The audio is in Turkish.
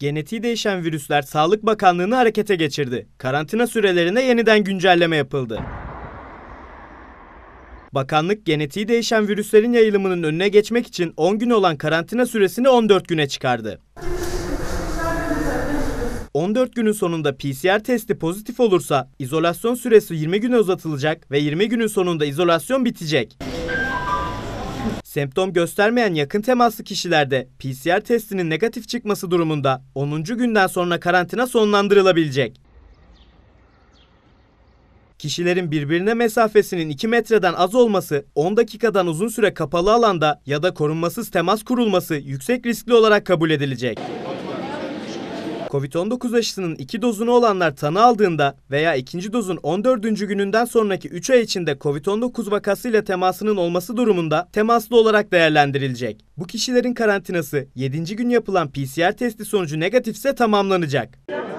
Genetiği değişen virüsler Sağlık Bakanlığı'nı harekete geçirdi. Karantina sürelerine yeniden güncelleme yapıldı. Bakanlık genetiği değişen virüslerin yayılımının önüne geçmek için 10 gün olan karantina süresini 14 güne çıkardı. 14 günün sonunda PCR testi pozitif olursa izolasyon süresi 20 güne uzatılacak ve 20 günün sonunda izolasyon bitecek. Semptom göstermeyen yakın temaslı kişilerde PCR testinin negatif çıkması durumunda 10. günden sonra karantina sonlandırılabilecek. Kişilerin birbirine mesafesinin 2 metreden az olması, 10 dakikadan uzun süre kapalı alanda ya da korunmasız temas kurulması yüksek riskli olarak kabul edilecek. Covid-19 aşısının iki dozunu olanlar tanı aldığında veya ikinci dozun 14. gününden sonraki 3 ay içinde Covid-19 vakasıyla temasının olması durumunda temaslı olarak değerlendirilecek. Bu kişilerin karantinası 7. gün yapılan PCR testi sonucu negatifse tamamlanacak.